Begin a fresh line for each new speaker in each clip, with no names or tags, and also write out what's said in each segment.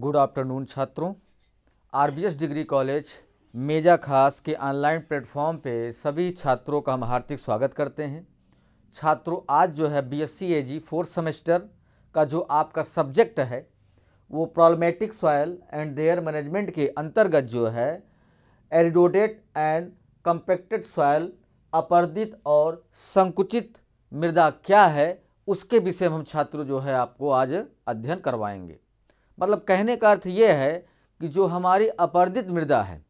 good afternoon छात्रों RBS degree college मेजा खास के ऑनलाइन प्लेटफॉर्म पे सभी छात्रों का हम हार्दिक स्वागत करते हैं छात्रों आज जो है B S C fourth semester का जो आपका सब्जेक्ट है वो problematic soil and their management के अंतर्गत जो है एरिडोडेट एंड कंपेक्टेड सॉयल अपर्दित और संकुचित मृदा क्या है उसके विषय में हम छात्र जो है आपको आज अध्ययन करवाएंगे मतलब कहने का अर्थ ये है कि जो हमारी अपर्दित मृदा है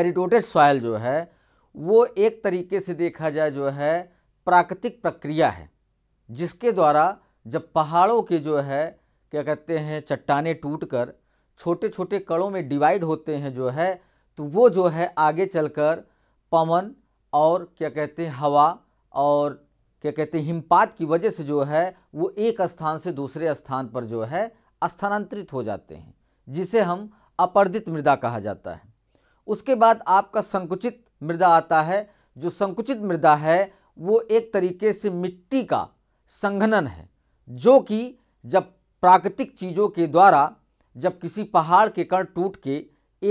एरिटोटेड सॉयल जो है वो एक तरीके से देखा जाए जो है प्राकृतिक प्रक्रिया है जिसके द्वारा जब पहाड़ों के जो है क्या कहते हैं चट्टाने टूट कर छोटे छोटे कड़ों में डिवाइड होते हैं जो है तो वो जो है आगे चलकर पवन और क्या कहते हैं हवा और क्या कहते हैं हिमपात की वजह से जो है वो एक स्थान से दूसरे स्थान पर जो है स्थानांतरित हो जाते हैं जिसे हम अपर्दित मृदा कहा जाता है उसके बाद आपका संकुचित मृदा आता है जो संकुचित मृदा है वो एक तरीके से मिट्टी का संघनन है जो कि जब प्राकृतिक चीज़ों के द्वारा जब किसी पहाड़ के कण टूट के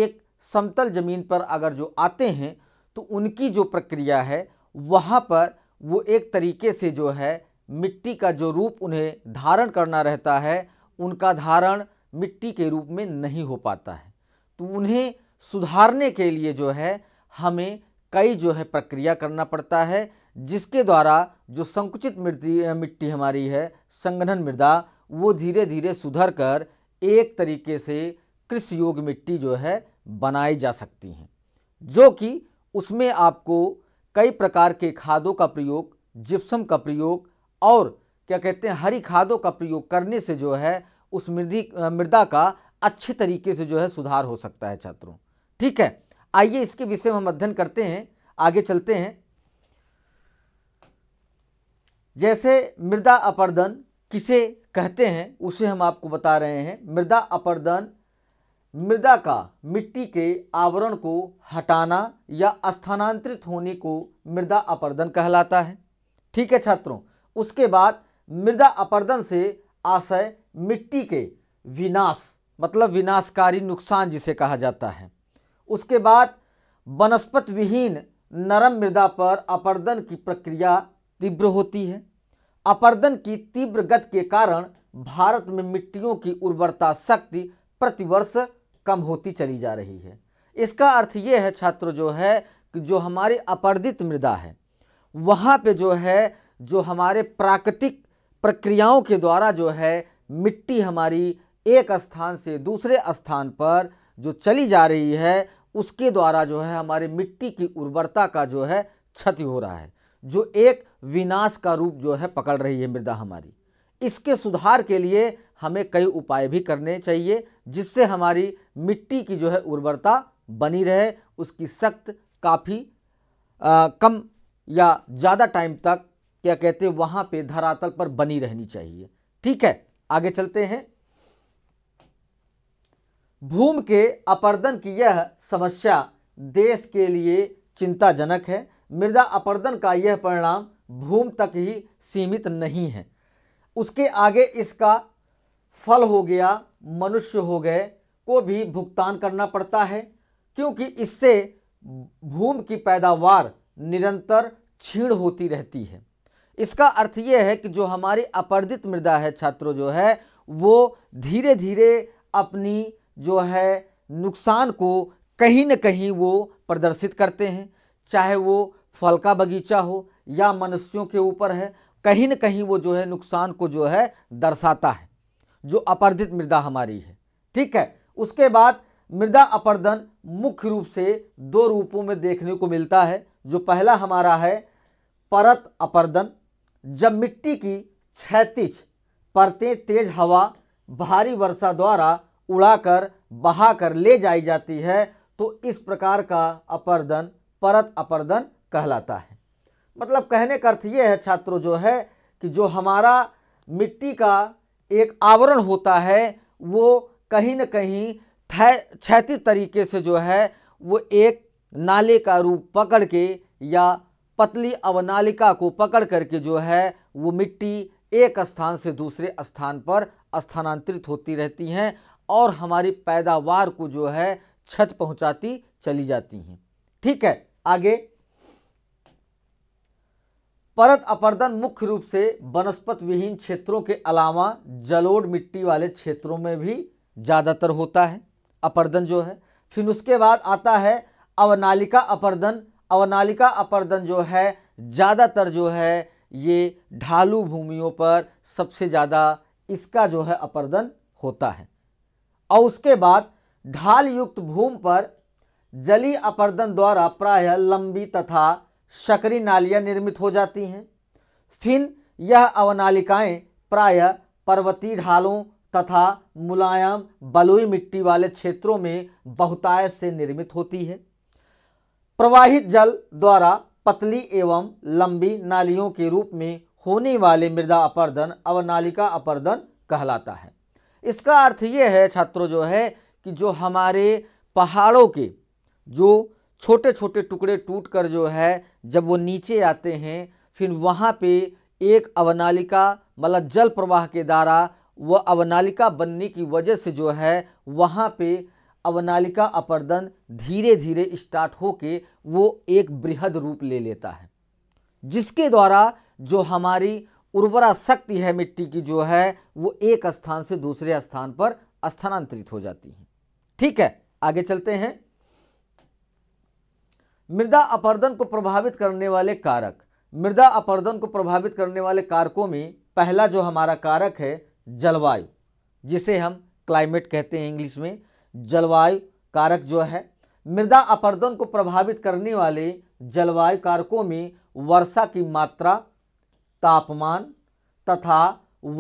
एक समतल ज़मीन पर अगर जो आते हैं तो उनकी जो प्रक्रिया है वहाँ पर वो एक तरीके से जो है मिट्टी का जो रूप उन्हें धारण करना रहता है उनका धारण मिट्टी के रूप में नहीं हो पाता है तो उन्हें सुधारने के लिए जो है हमें कई जो है प्रक्रिया करना पड़ता है जिसके द्वारा जो संकुचित मिट्टी मिट्टी हमारी है संगठन मृदा वो धीरे धीरे सुधर कर एक तरीके से कृषि योग मिट्टी जो है बनाई जा सकती हैं जो कि उसमें आपको कई प्रकार के खादों का प्रयोग जिप्सम का प्रयोग और क्या कहते हैं हरी खादों का प्रयोग करने से जो है उस मृदि मृदा का अच्छे तरीके से जो है सुधार हो सकता है छात्रों ठीक है आइए इसके विषय में हम अध्ययन करते हैं आगे चलते हैं जैसे मृदा अपर्दन किसे कहते हैं उसे हम आपको बता रहे हैं मृदा अपर्दन मृदा का मिट्टी के आवरण को हटाना या स्थानांतरित होने को मृदा अपर्दन कहलाता है ठीक है छात्रों उसके बाद मृदा अपर्दन से आशय मिट्टी के विनाश मतलब विनाशकारी नुकसान जिसे कहा जाता है उसके बाद वनस्पत विहीन नरम मृदा पर अपर्दन की प्रक्रिया तीव्र होती है अपर्दन की तीव्र गति के कारण भारत में मिट्टियों की उर्वरता शक्ति प्रतिवर्ष कम होती चली जा रही है इसका अर्थ ये है छात्र जो है कि जो हमारी अपर्दित मृदा है वहाँ पे जो है जो हमारे प्राकृतिक प्रक्रियाओं के द्वारा जो है मिट्टी हमारी एक स्थान से दूसरे स्थान पर जो चली जा रही है उसके द्वारा जो है हमारे मिट्टी की उर्वरता का जो है क्षति हो रहा है जो एक विनाश का रूप जो है पकड़ रही है मृदा हमारी इसके सुधार के लिए हमें कई उपाय भी करने चाहिए जिससे हमारी मिट्टी की जो है उर्वरता बनी रहे उसकी सख्त काफ़ी कम या ज़्यादा टाइम तक क्या कहते हैं वहां पे धरातल पर बनी रहनी चाहिए ठीक है आगे चलते हैं भूमि के अपर्दन की यह समस्या देश के लिए चिंताजनक है मृदा अपर्दन का यह परिणाम भूमि तक ही सीमित नहीं है उसके आगे इसका फल हो गया मनुष्य हो गए को भी भुगतान करना पड़ता है क्योंकि इससे भूमि की पैदावार निरंतर छीण होती रहती है इसका अर्थ ये है कि जो हमारी अपर्दित मृदा है छात्रों जो है वो धीरे धीरे अपनी जो है नुकसान को कहीं न कहीं वो प्रदर्शित करते हैं चाहे वो फल का बगीचा हो या मनुष्यों के ऊपर है कहीं न कहीं वो जो है नुकसान को जो है दर्शाता है जो अपर्दित मृदा हमारी है ठीक है उसके बाद मृदा अपर्दन मुख्य रूप से दो रूपों में देखने को मिलता है जो पहला हमारा है परत अपर्दन जब मिट्टी की क्षैतिज परतें तेज हवा भारी वर्षा द्वारा उड़ाकर बहाकर ले जाई जाती है तो इस प्रकार का अपर्दन परत अपर्दन कहलाता है मतलब कहने का अर्थ ये है छात्रों जो है कि जो हमारा मिट्टी का एक आवरण होता है वो कहीं न कहीं क्षैतिज तरीके से जो है वो एक नाले का रूप पकड़ के या पतली अवनालिका को पकड़ करके जो है वो मिट्टी एक स्थान से दूसरे स्थान पर स्थानांतरित होती रहती हैं और हमारी पैदावार को जो है छत पहुंचाती चली जाती हैं ठीक है आगे परत अपर्दन मुख्य रूप से वनस्पत विहीन क्षेत्रों के अलावा जलोढ़ मिट्टी वाले क्षेत्रों में भी ज़्यादातर होता है अपर्दन जो है फिर उसके बाद आता है अवनालिका अपर्दन अवनालिका अपरदन जो है ज़्यादातर जो है ये ढालू भूमियों पर सबसे ज़्यादा इसका जो है अपरदन होता है और उसके बाद ढाल युक्त भूमि पर जली अपरदन द्वारा प्रायः लंबी तथा शकरी नालियां निर्मित हो जाती हैं फिर यह अवनालिकाएं प्रायः पर्वतीय ढालों तथा मुलायम बलुई मिट्टी वाले क्षेत्रों में बहुतायत से निर्मित होती है प्रवाहित जल द्वारा पतली एवं लंबी नालियों के रूप में होने वाले मृदा अपर्दन अवनालिका अपर्दन कहलाता है इसका अर्थ ये है छात्रों जो है कि जो हमारे पहाड़ों के जो छोटे छोटे टुकड़े टूट कर जो है जब वो नीचे आते हैं फिर वहाँ पे एक अवनालिका मतलब जल प्रवाह के द्वारा वह अवनालिका बनने की वजह से जो है वहाँ पे अवनालिका अपर्दन धीरे धीरे स्टार्ट होके वो एक बृहद रूप ले लेता है जिसके द्वारा जो हमारी उर्वरा शक्ति है मिट्टी की जो है वो एक स्थान से दूसरे स्थान पर स्थानांतरित हो जाती है ठीक है आगे चलते हैं मृदा अपर्दन को प्रभावित करने वाले कारक मृदा अपर्दन को प्रभावित करने वाले कारकों में पहला जो हमारा कारक है जलवायु जिसे हम क्लाइमेट कहते हैं इंग्लिश में जलवायु कारक जो है मृदा अपर्दन को प्रभावित करने वाले जलवायु कारकों में वर्षा की मात्रा तापमान तथा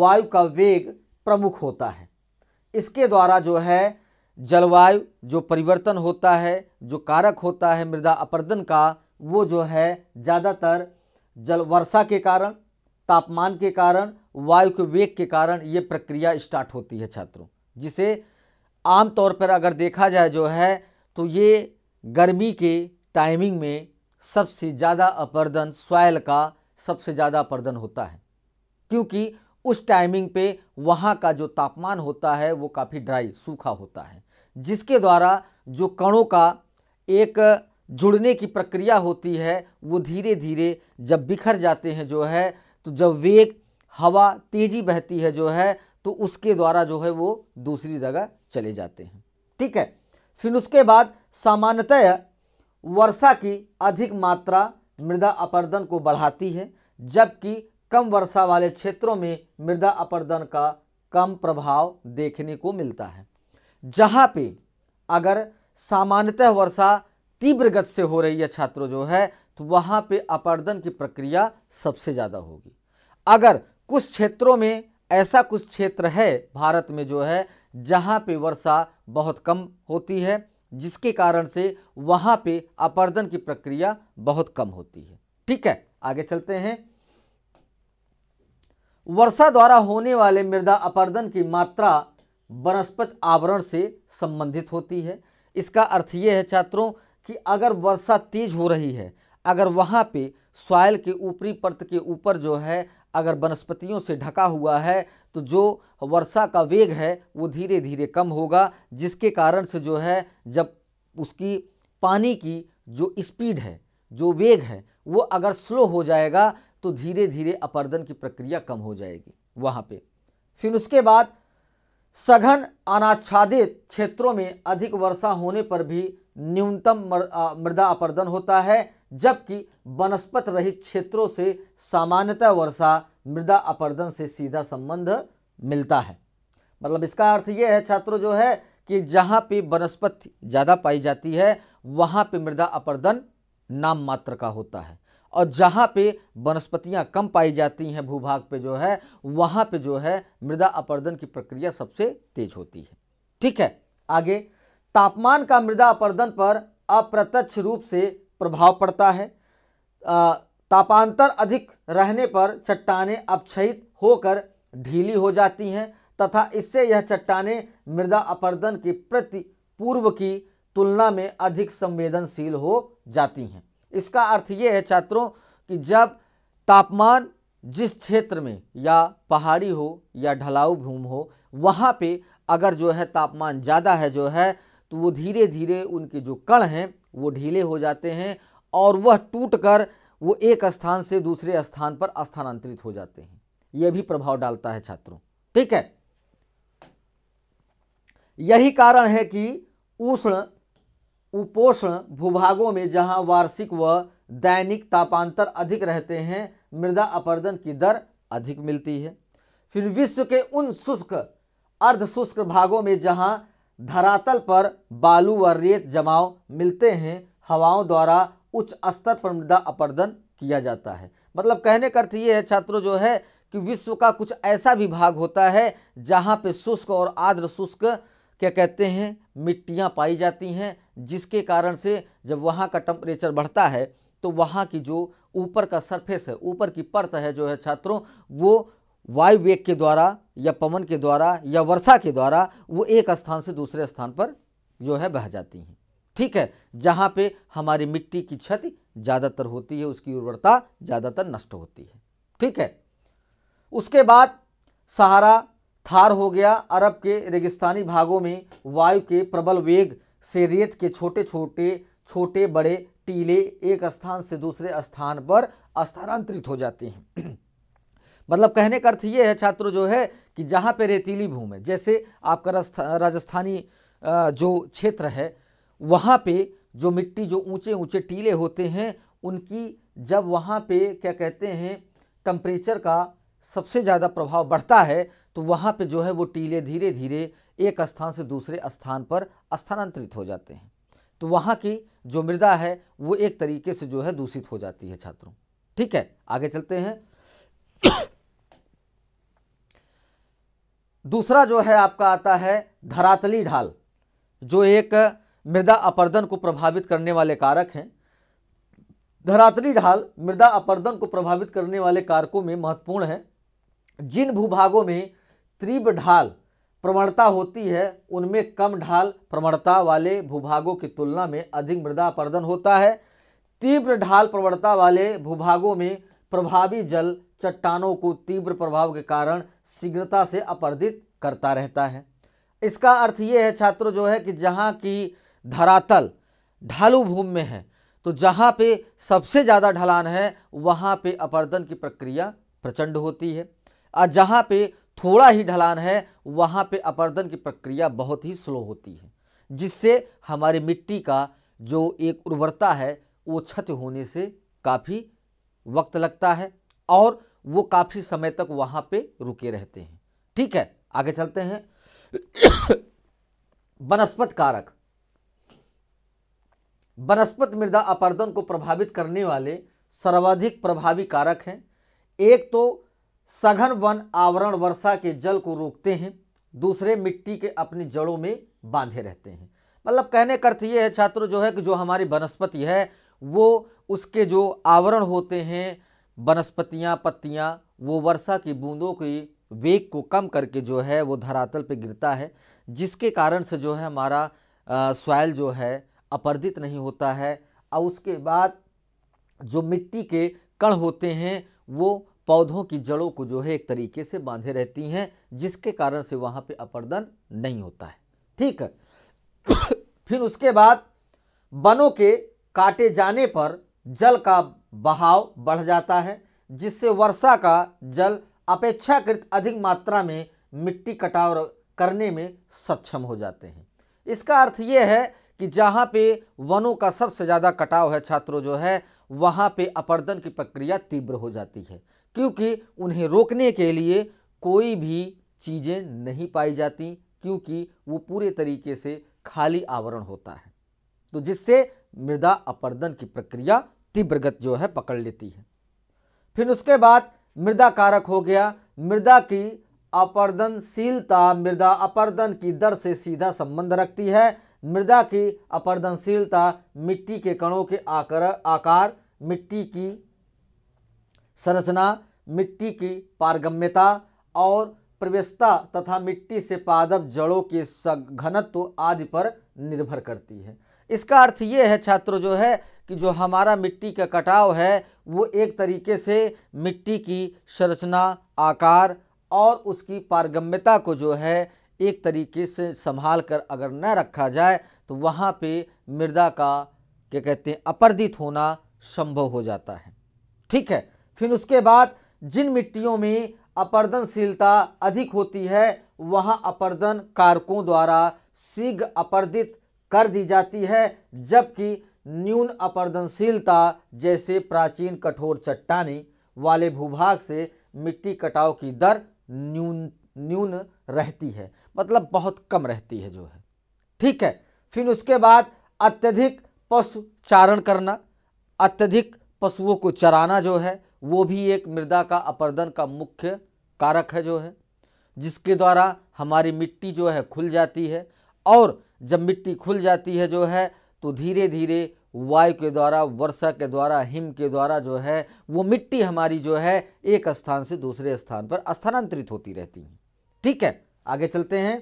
वायु का वेग प्रमुख होता है इसके द्वारा जो है जलवायु जो परिवर्तन होता है जो कारक होता है मृदा अपर्दन का वो जो है ज़्यादातर जल वर्षा के कारण तापमान के कारण वायु के वेग के कारण ये प्रक्रिया स्टार्ट होती है छात्रों जिसे आम तौर पर अगर देखा जाए जो है तो ये गर्मी के टाइमिंग में सबसे ज़्यादा अपर्दन सॉयल का सबसे ज़्यादा अपर्दन होता है क्योंकि उस टाइमिंग पे वहाँ का जो तापमान होता है वो काफ़ी ड्राई सूखा होता है जिसके द्वारा जो कणों का एक जुड़ने की प्रक्रिया होती है वो धीरे धीरे जब बिखर जाते हैं जो है तो जब वेग हवा तेज़ी बहती है जो है तो उसके द्वारा जो है वो दूसरी जगह चले जाते हैं ठीक है फिर उसके बाद सामान्यतः वर्षा की अधिक मात्रा मृदा अपर्दन को बढ़ाती है जबकि कम वर्षा वाले क्षेत्रों में मृदा अपर्दन का कम प्रभाव देखने को मिलता है जहाँ पे अगर सामान्यतः वर्षा तीव्र गति से हो रही है छात्रों जो है तो वहाँ पे अपर्दन की प्रक्रिया सबसे ज़्यादा होगी अगर कुछ क्षेत्रों में ऐसा कुछ क्षेत्र है भारत में जो है जहाँ पे वर्षा बहुत कम होती है जिसके कारण से वहाँ पे अपर्दन की प्रक्रिया बहुत कम होती है ठीक है आगे चलते हैं वर्षा द्वारा होने वाले मृदा अपर्दन की मात्रा वनस्पत आवरण से संबंधित होती है इसका अर्थ ये है छात्रों कि अगर वर्षा तेज हो रही है अगर वहाँ पे सॉयल के ऊपरी परत के ऊपर जो है अगर वनस्पतियों से ढका हुआ है तो जो वर्षा का वेग है वो धीरे धीरे कम होगा जिसके कारण से जो है जब उसकी पानी की जो स्पीड है जो वेग है वो अगर स्लो हो जाएगा तो धीरे धीरे अपर्दन की प्रक्रिया कम हो जाएगी वहाँ पे फिर उसके बाद सघन अनाच्छादित क्षेत्रों में अधिक वर्षा होने पर भी न्यूनतम मृदा अपर्दन होता है जबकि वनस्पत रहित क्षेत्रों से सामान्यतः वर्षा मृदा अपर्दन से सीधा संबंध मिलता है मतलब इसका अर्थ यह है छात्रों जो है कि जहां पे वनस्पति ज़्यादा पाई जाती है वहां पे मृदा अपर्दन नाम मात्र का होता है और जहां पे वनस्पतियां कम पाई जाती हैं भूभाग पे जो है वहां पे जो है मृदा अपर्दन की प्रक्रिया सबसे तेज होती है ठीक है आगे तापमान का मृदा अपर्दन पर अप्रत्यक्ष रूप से प्रभाव पड़ता है तापांतर अधिक रहने पर चट्टानें अपक्षयित होकर ढीली हो जाती हैं तथा इससे यह चट्टाने मृदा अपर्दन के प्रति पूर्व की तुलना में अधिक संवेदनशील हो जाती हैं इसका अर्थ ये है छात्रों कि जब तापमान जिस क्षेत्र में या पहाड़ी हो या ढलाऊ भूमि हो वहाँ पे अगर जो है तापमान ज़्यादा है जो है तो वो धीरे धीरे उनके जो कण हैं वो ढीले हो जाते हैं और वह टूटकर वो एक स्थान से दूसरे स्थान पर स्थानांतरित हो जाते हैं यह भी प्रभाव डालता है छात्रों ठीक है यही कारण है कि उष्ण उपोषण भूभागों में जहां वार्षिक व दैनिक तापांतर अधिक रहते हैं मृदा अपर्दन की दर अधिक मिलती है फिर विश्व के उन शुष्क अर्धशुष्क भागों में जहां धरातल पर बालू व रेत जमाव मिलते हैं हवाओं द्वारा उच्च स्तर पर मृदा अपर्दन किया जाता है मतलब कहने का अर्थ ये है छात्रों जो है कि विश्व का कुछ ऐसा भी भाग होता है जहाँ पे शुष्क और आर्द्र शुष्क क्या कहते हैं मिट्टियाँ पाई जाती हैं जिसके कारण से जब वहाँ का टम्परेचर बढ़ता है तो वहाँ की जो ऊपर का सरफेस है ऊपर की परत है जो है छात्रों वो वायु वेग के द्वारा या पवन के द्वारा या वर्षा के द्वारा वो एक स्थान से दूसरे स्थान पर जो है बह जाती हैं ठीक है जहाँ पे हमारी मिट्टी की क्षति ज़्यादातर होती है उसकी उर्वरता ज़्यादातर नष्ट होती है ठीक है उसके बाद सहारा थार हो गया अरब के रेगिस्तानी भागों में वायु के प्रबल वेग से रेत के छोटे छोटे छोटे बड़े टीले एक स्थान से दूसरे स्थान पर स्थानांतरित हो जाते हैं मतलब कहने का अर्थ ये है छात्रों जो है कि जहाँ पे रेतीली भूमि है जैसे आपका राजस्थानी जो क्षेत्र है वहाँ पे जो मिट्टी जो ऊंचे ऊंचे टीले होते हैं उनकी जब वहाँ पे क्या कहते हैं टम्परेचर का सबसे ज़्यादा प्रभाव बढ़ता है तो वहाँ पे जो है वो टीले धीरे धीरे एक स्थान से दूसरे स्थान पर स्थानांतरित हो जाते हैं तो वहाँ की जो मृदा है वो एक तरीके से जो है दूषित हो जाती है छात्रों ठीक है आगे चलते हैं दूसरा जो है आपका आता है धरातली ढाल जो एक मृदा अपर्दन को प्रभावित करने वाले कारक हैं धरातली ढाल मृदा अपर्दन को प्रभावित करने वाले कारकों में महत्वपूर्ण है जिन भूभागों में तीव्र ढाल प्रवणता होती है उनमें कम ढाल प्रवणता वाले भूभागों की तुलना में अधिक मृदा अपर्दन होता है तीव्र ढाल प्रवणता वाले भूभागों में प्रभावी जल चट्टानों को तीव्र प्रभाव के कारण शीघ्रता से अपर्दित करता रहता है इसका अर्थ ये है छात्रों जो है कि जहाँ की धरातल ढालू भूमि में है तो जहाँ पे सबसे ज़्यादा ढलान है वहाँ पे अपर्दन की प्रक्रिया प्रचंड होती है और जहाँ पे थोड़ा ही ढलान है वहाँ पे अपर्दन की प्रक्रिया बहुत ही स्लो होती है जिससे हमारी मिट्टी का जो एक उर्वरता है वो क्षति होने से काफ़ी वक्त लगता है और वो काफ़ी समय तक वहां पे रुके रहते हैं ठीक है आगे चलते हैं वनस्पत कारक वनस्पत मृदा अपर्दन को प्रभावित करने वाले सर्वाधिक प्रभावी कारक हैं एक तो सघन वन आवरण वर्षा के जल को रोकते हैं दूसरे मिट्टी के अपनी जड़ों में बांधे रहते हैं मतलब कहने का अर्थ ये है छात्रों जो है कि जो हमारी वनस्पति है वो उसके जो आवरण होते हैं वनस्पतियाँ पत्तियाँ वो वर्षा की बूंदों की वेग को कम करके जो है वो धरातल पे गिरता है जिसके कारण से जो है हमारा सॉयल जो है अपर्दित नहीं होता है और उसके बाद जो मिट्टी के कण होते हैं वो पौधों की जड़ों को जो है एक तरीके से बांधे रहती हैं जिसके कारण से वहाँ पे अपर्दन नहीं होता है ठीक है फिर उसके बाद वनों के काटे जाने पर जल का बहाव बढ़ जाता है जिससे वर्षा का जल अपेक्षाकृत अधिक मात्रा में मिट्टी कटाव करने में सक्षम हो जाते हैं इसका अर्थ ये है कि जहाँ पे वनों का सबसे ज़्यादा कटाव है छात्रों जो है वहाँ पे अपर्दन की प्रक्रिया तीव्र हो जाती है क्योंकि उन्हें रोकने के लिए कोई भी चीज़ें नहीं पाई जाती क्योंकि वो पूरे तरीके से खाली आवरण होता है तो जिससे मृदा अपर्दन की प्रक्रिया तीव्र जो है पकड़ लेती है फिर उसके बाद मृदा कारक हो गया मृदा की अपर्दनशीलता मृदा अपर्दन की दर से सीधा संबंध रखती है मृदा की अपर्दनशीलता मिट्टी के कणों के आकर आकार मिट्टी की संरचना मिट्टी की पारगम्यता और प्रवेशता तथा मिट्टी से पादप जड़ों के घनत्व आदि पर निर्भर करती है इसका अर्थ ये है छात्रों जो है कि जो हमारा मिट्टी का कटाव है वो एक तरीके से मिट्टी की संरचना आकार और उसकी पारगम्यता को जो है एक तरीके से संभाल कर अगर न रखा जाए तो वहाँ पे मृदा का क्या कहते हैं अपर्दित होना संभव हो जाता है ठीक है फिर उसके बाद जिन मिट्टियों में अपर्दनशीलता अधिक होती है वहाँ अपर्दन कारकों द्वारा शीघ्र अपर्दित कर दी जाती है जबकि न्यून अपर्दनशीलता जैसे प्राचीन कठोर चट्टानी वाले भूभाग से मिट्टी कटाव की दर न्यून न्यून रहती है मतलब बहुत कम रहती है जो है ठीक है फिर उसके बाद अत्यधिक पशु चारण करना अत्यधिक पशुओं को चराना जो है वो भी एक मृदा का अपर्दन का मुख्य कारक है जो है जिसके द्वारा हमारी मिट्टी जो है खुल जाती है और जब मिट्टी खुल जाती है जो है तो धीरे धीरे वायु के द्वारा वर्षा के द्वारा हिम के द्वारा जो है वो मिट्टी हमारी जो है एक स्थान से दूसरे स्थान पर स्थानांतरित होती रहती है ठीक है आगे चलते हैं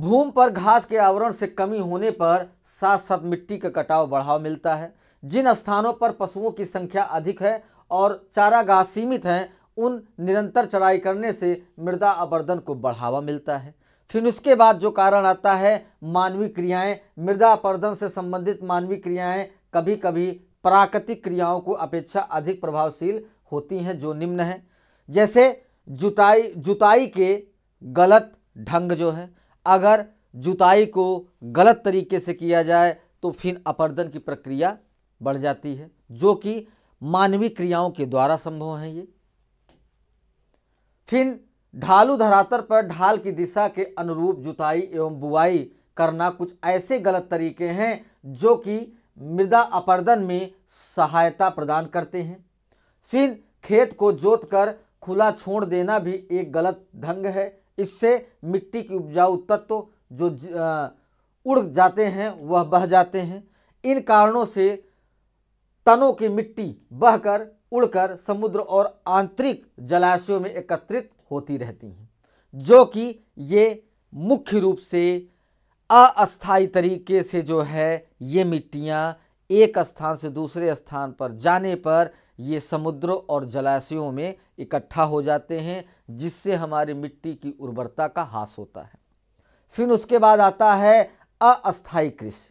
भूम पर घास के आवरण से कमी होने पर साथ साथ मिट्टी का कटाव बढ़ाव मिलता है जिन स्थानों पर पशुओं की संख्या अधिक है और चारागाह सीमित हैं उन निरंतर चढ़ाई करने से मृदा अपर्दन को बढ़ावा मिलता है फिर उसके बाद जो कारण आता है मानवीय क्रियाएं मृदा अपर्दन से संबंधित मानवीय क्रियाएं कभी कभी प्राकृतिक क्रियाओं को अपेक्षा अधिक प्रभावशील होती हैं जो निम्न हैं जैसे जुताई जुताई के गलत ढंग जो है अगर जुताई को गलत तरीके से किया जाए तो फिर अपर्दन की प्रक्रिया बढ़ जाती है जो कि मानवीय क्रियाओं के द्वारा संभव है ये फिर ढालू धरातल पर ढाल की दिशा के अनुरूप जुताई एवं बुआई करना कुछ ऐसे गलत तरीके हैं जो कि मृदा अपर्दन में सहायता प्रदान करते हैं फिर खेत को जोत कर खुला छोड़ देना भी एक गलत ढंग है इससे मिट्टी की उपजाऊ तत्व जो उड़ जाते हैं वह बह जाते हैं इन कारणों से तनों की मिट्टी बहकर उड़कर समुद्र और आंतरिक जलाशयों में एकत्रित होती रहती हैं जो कि ये मुख्य रूप से अस्थाई तरीके से जो है ये मिट्टियाँ एक स्थान से दूसरे स्थान पर जाने पर ये समुद्र और जलाशयों में इकट्ठा हो जाते हैं जिससे हमारी मिट्टी की उर्वरता का हास होता है फिर उसके बाद आता है अस्थाई कृषि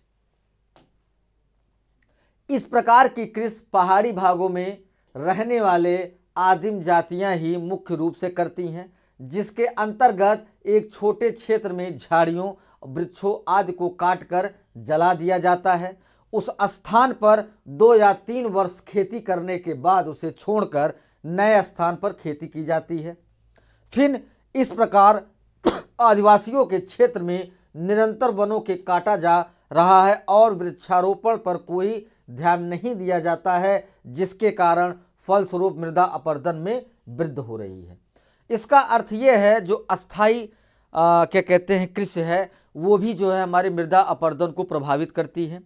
इस प्रकार की कृषि पहाड़ी भागों में रहने वाले आदिम जातियां ही मुख्य रूप से करती हैं जिसके अंतर्गत एक छोटे क्षेत्र में झाड़ियों वृक्षों आदि को काटकर जला दिया जाता है उस स्थान पर दो या तीन वर्ष खेती करने के बाद उसे छोड़कर नए स्थान पर खेती की जाती है फिर इस प्रकार आदिवासियों के क्षेत्र में निरंतर वनों के काटा जा रहा है और वृक्षारोपण पर कोई ध्यान नहीं दिया जाता है जिसके कारण फलस्वरूप मृदा अपर्दन में वृद्धि हो रही है इसका अर्थ ये है जो अस्थाई क्या कहते हैं कृषि है वो भी जो है हमारे मृदा अपर्दन को प्रभावित करती है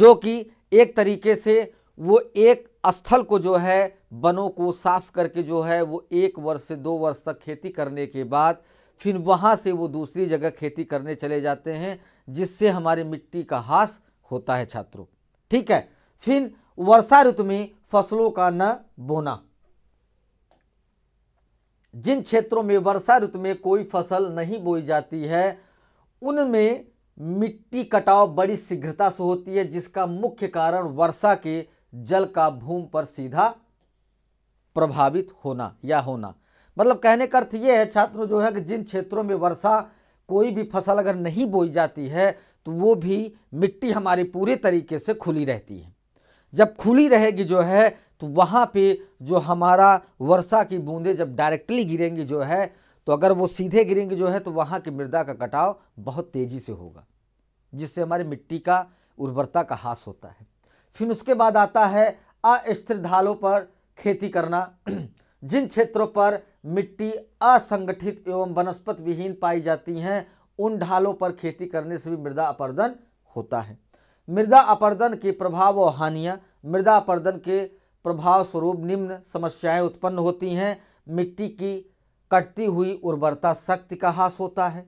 जो कि एक तरीके से वो एक स्थल को जो है वनों को साफ करके जो है वो एक वर्ष से दो वर्ष तक खेती करने के बाद फिर वहाँ से वो दूसरी जगह खेती करने चले जाते हैं जिससे हमारी मिट्टी का हास होता है छात्रों ठीक है फिर वर्षा ऋतु में फसलों का न बोना जिन क्षेत्रों में वर्षा ऋतु में कोई फसल नहीं बोई जाती है उनमें मिट्टी कटाव बड़ी शीघ्रता से होती है जिसका मुख्य कारण वर्षा के जल का भूमि पर सीधा प्रभावित होना या होना मतलब कहने का अर्थ ये है छात्रों जो है कि जिन क्षेत्रों में वर्षा कोई भी फसल अगर नहीं बोई जाती है तो वो भी मिट्टी हमारी पूरे तरीके से खुली रहती है जब खुली रहेगी जो है तो वहाँ पे जो हमारा वर्षा की बूंदें जब डायरेक्टली गिरेंगी जो है तो अगर वो सीधे गिरेंगी जो है तो वहाँ की मृदा का कटाव बहुत तेज़ी से होगा जिससे हमारी मिट्टी का उर्वरता का हास होता है फिर उसके बाद आता है अस्थिर ढालों पर खेती करना जिन क्षेत्रों पर मिट्टी असंगठित एवं वनस्पत विहीन पाई जाती हैं उन ढालों पर खेती करने से भी मृदा अपर्दन होता है मृदा अपर्दन के प्रभाव और हानियाँ मृदा अपर्दन के प्रभाव स्वरूप निम्न समस्याएं उत्पन्न होती हैं मिट्टी की कटती हुई उर्वरता शक्ति का हास होता है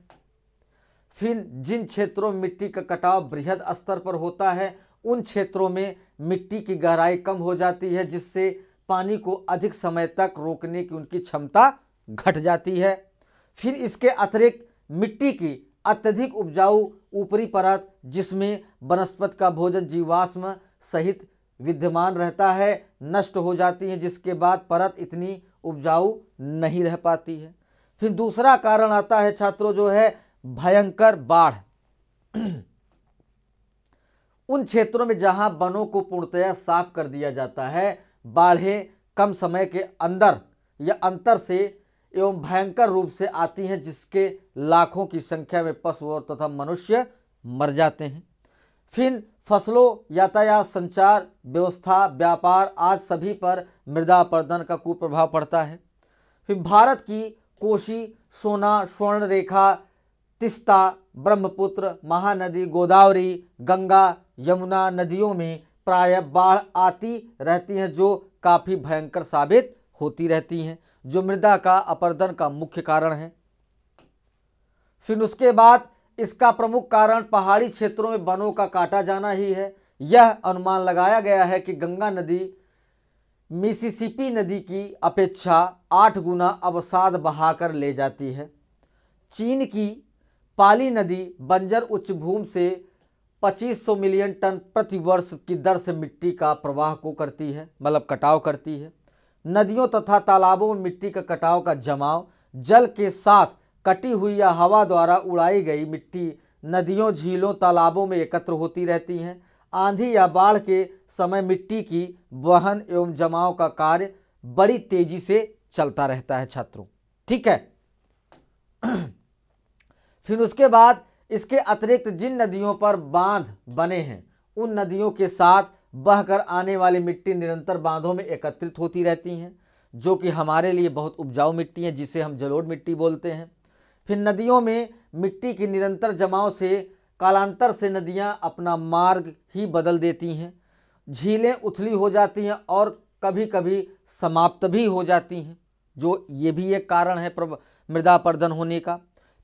फिर जिन क्षेत्रों में मिट्टी का कटाव बृहद स्तर पर होता है उन क्षेत्रों में मिट्टी की गहराई कम हो जाती है जिससे पानी को अधिक समय तक रोकने की उनकी क्षमता घट जाती है फिर इसके अतिरिक्त मिट्टी की अत्यधिक उपजाऊ ऊपरी परत जिसमें वनस्पत का भोजन जीवाश्म सहित विद्यमान रहता है नष्ट हो जाती है जिसके बाद परत इतनी उपजाऊ नहीं रह पाती है फिर दूसरा कारण आता है छात्रों जो है भयंकर बाढ़ उन क्षेत्रों में जहां वनों को पूर्णतया साफ कर दिया जाता है बाढ़ें कम समय के अंदर या अंतर से एवं भयंकर रूप से आती हैं जिसके लाखों की संख्या में पशु और तथा मनुष्य मर जाते हैं फिर फसलों यातायात संचार व्यवस्था व्यापार आज सभी पर मृदा प्रदन का कुप्रभाव पड़ता है फिर भारत की कोशी सोना स्वर्ण रेखा तिस्ता ब्रह्मपुत्र महानदी गोदावरी गंगा यमुना नदियों में प्रायः बाढ़ आती रहती हैं जो काफ़ी भयंकर साबित होती रहती हैं जो मृदा का अपर्दन का मुख्य कारण है फिर उसके बाद इसका प्रमुख कारण पहाड़ी क्षेत्रों में वनों का काटा जाना ही है यह अनुमान लगाया गया है कि गंगा नदी मिसिसिपी नदी की अपेक्षा आठ गुना अवसाद बहाकर ले जाती है चीन की पाली नदी बंजर उच्च भूमि से 2500 मिलियन टन प्रति वर्ष की दर से मिट्टी का प्रवाह को करती है मतलब कटाव करती है नदियों तथा तालाबों में मिट्टी का कटाव का जमाव जल के साथ कटी हुई या हवा द्वारा उड़ाई गई मिट्टी नदियों झीलों तालाबों में एकत्र होती रहती हैं आंधी या बाढ़ के समय मिट्टी की वहन एवं जमाव का कार्य बड़ी तेजी से चलता रहता है छात्रों ठीक है फिर उसके बाद इसके अतिरिक्त जिन नदियों पर बांध बने हैं उन नदियों के साथ बहकर आने वाली मिट्टी निरंतर बांधों में एकत्रित होती रहती हैं जो कि हमारे लिए बहुत उपजाऊ मिट्टी है जिसे हम जलोढ़ मिट्टी बोलते हैं फिर नदियों में मिट्टी की निरंतर जमाव से कालांतर से नदियां अपना मार्ग ही बदल देती हैं झीलें उथली हो जाती हैं और कभी कभी समाप्त भी हो जाती हैं जो ये भी एक कारण है मृदा प्रदन होने का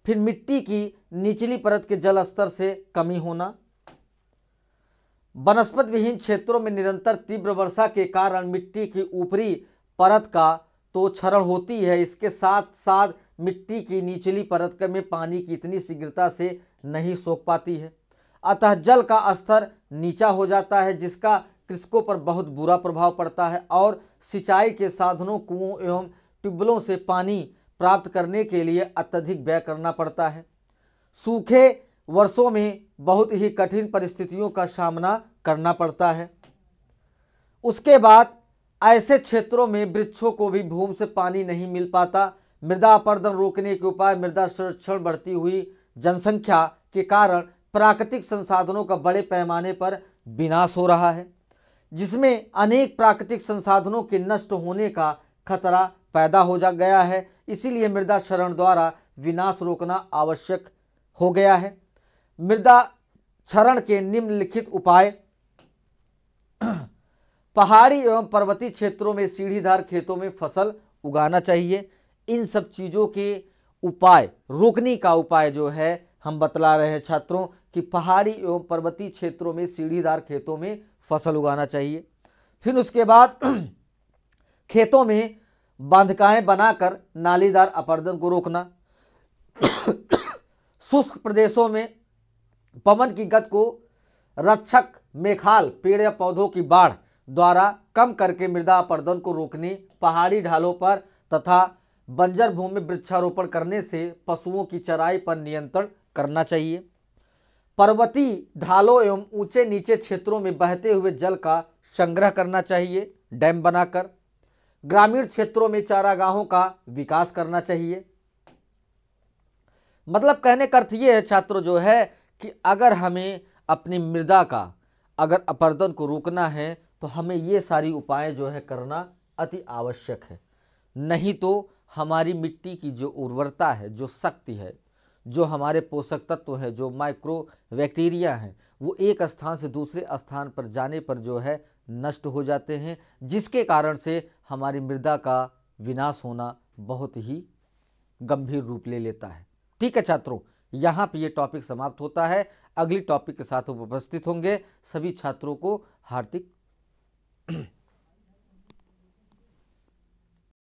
फिर मिट्टी की निचली परत के जल स्तर से कमी होना वनस्पत विहीन क्षेत्रों में निरंतर तीव्र वर्षा के कारण मिट्टी की ऊपरी परत का तो क्षरण होती है इसके साथ साथ मिट्टी की निचली परत में पानी की इतनी शीघ्रता से नहीं सोख पाती है अतः जल का स्तर नीचा हो जाता है जिसका कृषकों पर बहुत बुरा प्रभाव पड़ता है और सिंचाई के साधनों कुओं एवं ट्यूबवेलों से पानी प्राप्त करने के लिए अत्यधिक व्यय करना पड़ता है सूखे वर्षों में बहुत ही कठिन परिस्थितियों का सामना करना पड़ता है उसके बाद ऐसे क्षेत्रों में वृक्षों को भी भूम से पानी नहीं मिल पाता मृदा अपर्दन रोकने के उपाय मृदा संरक्षण बढ़ती हुई जनसंख्या के कारण प्राकृतिक संसाधनों का बड़े पैमाने पर विनाश हो रहा है जिसमें अनेक प्राकृतिक संसाधनों के नष्ट होने का खतरा पैदा हो जा गया है इसीलिए मृदा शरण द्वारा विनाश रोकना आवश्यक हो गया है मृदा क्षरण के निम्नलिखित उपाय पहाड़ी एवं पर्वतीय क्षेत्रों में सीढ़ीदार खेतों में फसल उगाना चाहिए इन सब चीज़ों के उपाय रोकने का उपाय जो है हम बतला रहे हैं छात्रों कि पहाड़ी एवं पर्वतीय क्षेत्रों में सीढ़ीदार खेतों में फसल उगाना चाहिए फिर उसके बाद खेतों में बांधकाएं बनाकर नालीदार अपर्दन को रोकना शुष्क प्रदेशों में पवन की गत को रक्षक मेखाल पेड़ या पौधों की बाढ़ द्वारा कम करके मृदा अपर्दन को रोकने पहाड़ी ढालों पर तथा बंजर भूमि वृक्षारोपण करने से पशुओं की चराई पर नियंत्रण करना चाहिए पर्वतीय ढालों एवं ऊंचे नीचे क्षेत्रों में बहते हुए जल का संग्रह करना चाहिए डैम बनाकर ग्रामीण क्षेत्रों में चारागाहों का विकास करना चाहिए मतलब कहने का अर्थ ये है छात्रों जो है कि अगर हमें अपनी मृदा का अगर अपर्दन को रोकना है तो हमें ये सारी उपाय जो है करना अति आवश्यक है नहीं तो हमारी मिट्टी की जो उर्वरता है जो शक्ति है जो हमारे पोषक तत्व हैं जो माइक्रो बैक्टीरिया हैं वो एक स्थान से दूसरे स्थान पर जाने पर जो है नष्ट हो जाते हैं जिसके कारण से हमारी मृदा का विनाश होना बहुत ही गंभीर रूप ले लेता है ठीक है छात्रों यहाँ पे ये टॉपिक समाप्त होता है अगली टॉपिक के साथ उपस्थित होंगे सभी छात्रों को हार्दिक